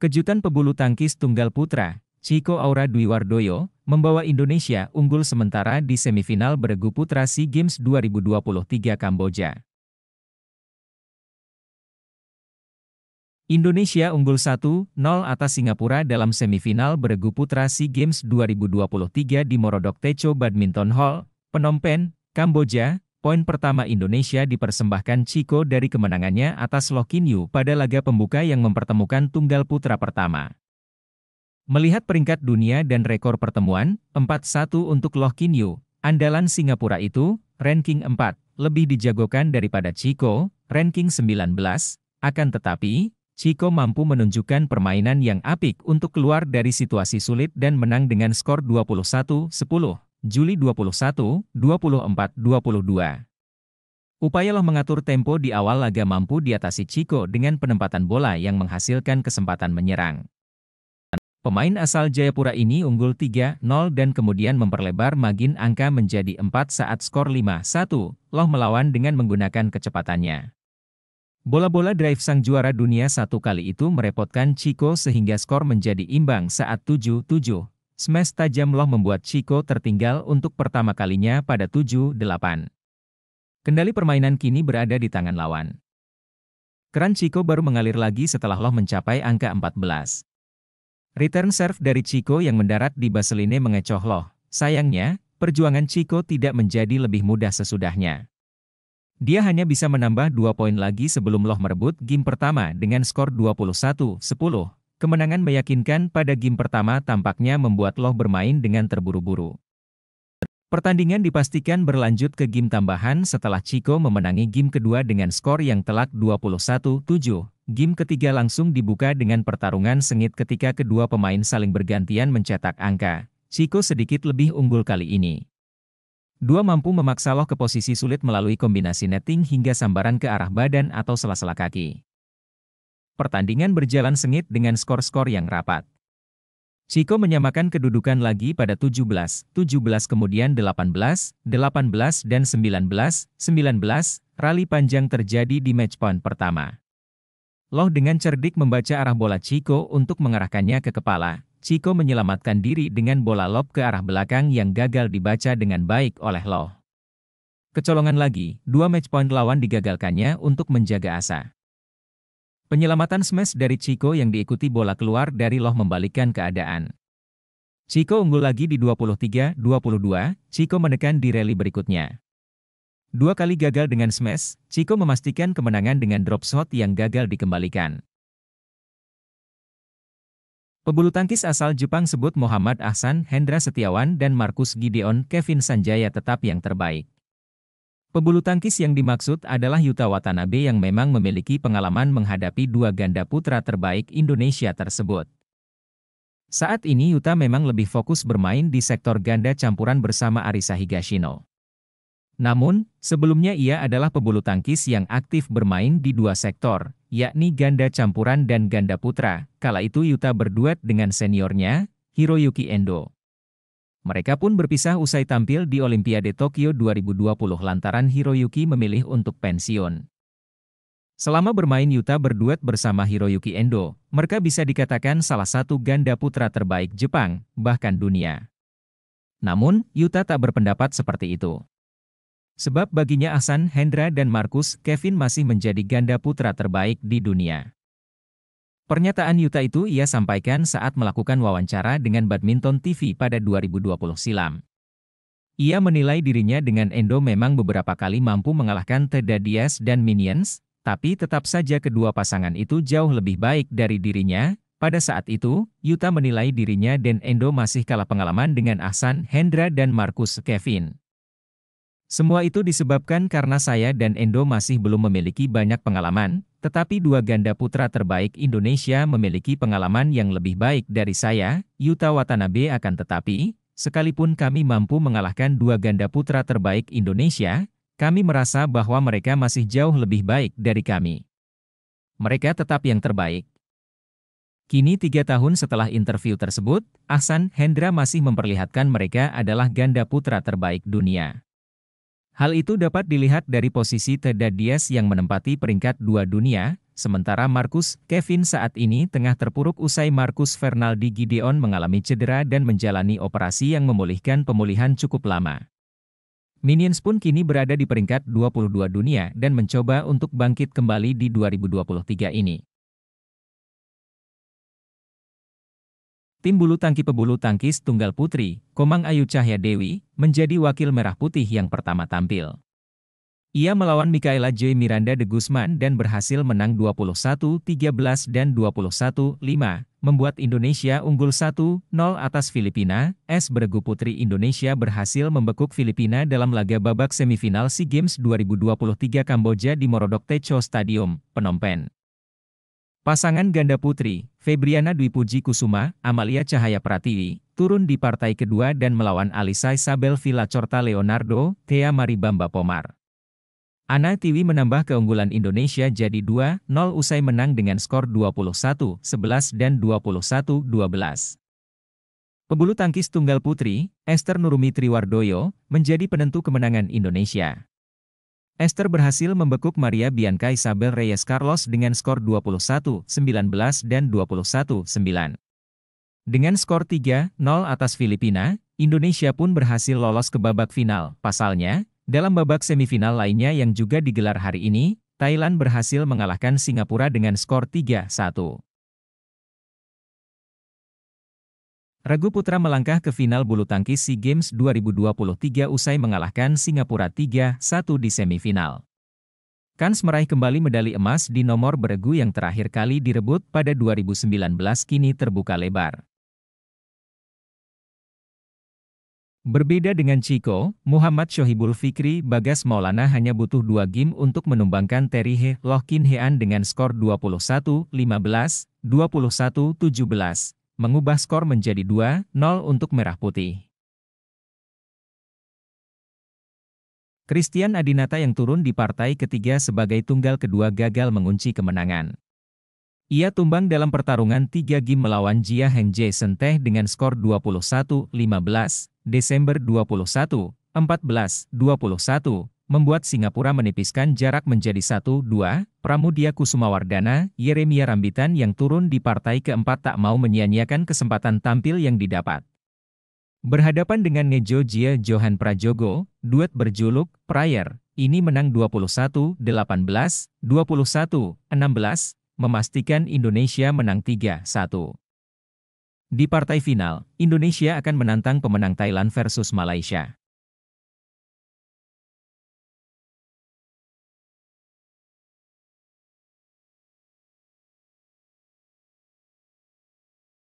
Kejutan pebulu tangkis tunggal putra, Chico Aura Dwiwardoyo, membawa Indonesia unggul sementara di semifinal beregu putra SEA Games 2023 Kamboja. Indonesia unggul 1-0 atas Singapura dalam semifinal beregu putra SEA Games 2023 di Morodok Techo Badminton Hall, Penompen, Kamboja, Poin pertama Indonesia dipersembahkan Chico dari kemenangannya atas Yu pada laga pembuka yang mempertemukan tunggal putra pertama. Melihat peringkat dunia dan rekor pertemuan, 4-1 untuk Yu, andalan Singapura itu, ranking 4, lebih dijagokan daripada Chico, ranking 19, akan tetapi, Chico mampu menunjukkan permainan yang apik untuk keluar dari situasi sulit dan menang dengan skor 21-10. Juli 21, 24, 22. Upaya Loh mengatur tempo di awal laga mampu diatasi Chico dengan penempatan bola yang menghasilkan kesempatan menyerang. Pemain asal Jayapura ini unggul 3-0 dan kemudian memperlebar margin angka menjadi 4 saat skor 5-1, Loh melawan dengan menggunakan kecepatannya. Bola-bola drive sang juara dunia satu kali itu merepotkan Chico sehingga skor menjadi imbang saat 7-7, Smash tajam loh membuat Chico tertinggal untuk pertama kalinya pada 7-8. Kendali permainan kini berada di tangan lawan. Keran Chico baru mengalir lagi setelah loh mencapai angka 14. Return serve dari Chico yang mendarat di Baseline mengecoh loh. Sayangnya, perjuangan Chico tidak menjadi lebih mudah sesudahnya. Dia hanya bisa menambah dua poin lagi sebelum loh merebut game pertama dengan skor 21-10, Kemenangan meyakinkan pada game pertama tampaknya membuat Loh bermain dengan terburu-buru. Pertandingan dipastikan berlanjut ke game tambahan setelah Chico memenangi game kedua dengan skor yang telak 21-7. Game ketiga langsung dibuka dengan pertarungan sengit ketika kedua pemain saling bergantian mencetak angka. Chico sedikit lebih unggul kali ini. Dua mampu memaksa Loh ke posisi sulit melalui kombinasi netting hingga sambaran ke arah badan atau sela-sela kaki pertandingan berjalan sengit dengan skor-skor yang rapat. Chico menyamakan kedudukan lagi pada 17, 17 kemudian 18, 18 dan 19, 19, rali panjang terjadi di match point pertama. Loh dengan cerdik membaca arah bola Chico untuk mengarahkannya ke kepala. Chico menyelamatkan diri dengan bola lob ke arah belakang yang gagal dibaca dengan baik oleh Loh. Kecolongan lagi, dua match point lawan digagalkannya untuk menjaga asa. Penyelamatan smash dari Chico yang diikuti bola keluar dari loh membalikkan keadaan. Chico unggul lagi di 23-22, Chico menekan di rally berikutnya. Dua kali gagal dengan smash, Chico memastikan kemenangan dengan drop shot yang gagal dikembalikan. Pebulu tangkis asal Jepang sebut Muhammad Ahsan, Hendra Setiawan dan Markus Gideon Kevin Sanjaya tetap yang terbaik. Pebulu tangkis yang dimaksud adalah Yuta Watanabe yang memang memiliki pengalaman menghadapi dua ganda putra terbaik Indonesia tersebut. Saat ini Yuta memang lebih fokus bermain di sektor ganda campuran bersama Arisa Higashino. Namun, sebelumnya ia adalah pebulu tangkis yang aktif bermain di dua sektor, yakni ganda campuran dan ganda putra. Kala itu Yuta berduet dengan seniornya, Hiroyuki Endo. Mereka pun berpisah usai tampil di Olimpiade Tokyo 2020 lantaran Hiroyuki memilih untuk pensiun. Selama bermain Yuta berduet bersama Hiroyuki Endo, mereka bisa dikatakan salah satu ganda putra terbaik Jepang, bahkan dunia. Namun, Yuta tak berpendapat seperti itu. Sebab baginya Asan, Hendra dan Markus Kevin masih menjadi ganda putra terbaik di dunia. Pernyataan Yuta itu ia sampaikan saat melakukan wawancara dengan Badminton TV pada 2020 silam. Ia menilai dirinya dengan Endo memang beberapa kali mampu mengalahkan Teda Diaz dan Minions, tapi tetap saja kedua pasangan itu jauh lebih baik dari dirinya. Pada saat itu, Yuta menilai dirinya dan Endo masih kalah pengalaman dengan Ahsan, Hendra dan Markus Kevin. Semua itu disebabkan karena saya dan Endo masih belum memiliki banyak pengalaman, tetapi dua ganda putra terbaik Indonesia memiliki pengalaman yang lebih baik dari saya, Yuta Watanabe akan tetapi, sekalipun kami mampu mengalahkan dua ganda putra terbaik Indonesia, kami merasa bahwa mereka masih jauh lebih baik dari kami. Mereka tetap yang terbaik. Kini tiga tahun setelah interview tersebut, Ahsan Hendra masih memperlihatkan mereka adalah ganda putra terbaik dunia. Hal itu dapat dilihat dari posisi Teda Diaz yang menempati peringkat dua dunia, sementara Marcus Kevin saat ini tengah terpuruk usai Marcus Fernaldi Gideon mengalami cedera dan menjalani operasi yang memulihkan pemulihan cukup lama. Minions pun kini berada di peringkat 22 dunia dan mencoba untuk bangkit kembali di 2023 ini. Tim bulu tangki pebulu tangkis tunggal putri, Komang Ayu Cahya Dewi, menjadi wakil merah putih yang pertama tampil. Ia melawan Mikaela J. Miranda de Guzman dan berhasil menang 21-13 dan 21-5, membuat Indonesia unggul 1-0 atas Filipina. S. Beregu Putri Indonesia berhasil membekuk Filipina dalam laga babak semifinal SEA Games 2023 Kamboja di Morodok Techo Stadium, Penompen. Pasangan ganda putri, Febriana Dwi Puji Kusuma, Amalia Cahaya Pratiwi, turun di partai kedua dan melawan Alisa Isabel Villa Villacorta Leonardo, Thea Maribamba Pomar. Ana Tiwi menambah keunggulan Indonesia jadi 2-0 usai menang dengan skor 21-11 dan 21-12. Pebulu tangkis tunggal putri, Esther Nurumi Triwardoyo, menjadi penentu kemenangan Indonesia. Esther berhasil membekuk Maria Bianca Isabel Reyes Carlos dengan skor 21-19 dan 21-9. Dengan skor 3-0 atas Filipina, Indonesia pun berhasil lolos ke babak final. Pasalnya, dalam babak semifinal lainnya yang juga digelar hari ini, Thailand berhasil mengalahkan Singapura dengan skor 3-1. Ragu Putra melangkah ke final bulu tangkis SEA Games 2023 usai mengalahkan Singapura 3-1 di semifinal. Kans meraih kembali medali emas di nomor beregu yang terakhir kali direbut pada 2019 kini terbuka lebar. Berbeda dengan Chico, Muhammad Shohibul Fikri Bagas Maulana hanya butuh dua game untuk menumbangkan Terry He Lohkin Hean dengan skor 21-15, 21-17, mengubah skor menjadi 2-0 untuk Merah Putih. Christian Adinata yang turun di partai ketiga sebagai tunggal kedua gagal mengunci kemenangan. Ia tumbang dalam pertarungan 3 game melawan Jia Heng Jason Teh dengan skor 21-15, Desember 21, 14, 21, membuat Singapura menipiskan jarak menjadi 1-2, Pramudia Kusumawardana, Yeremia Rambitan yang turun di partai keempat tak mau menyia-nyiakan kesempatan tampil yang didapat. Berhadapan dengan Nejo Jia Johan Prajogo, duet berjuluk Prayer, ini menang 21-18, 21-16, memastikan Indonesia menang 3-1. Di partai final, Indonesia akan menantang pemenang Thailand versus Malaysia.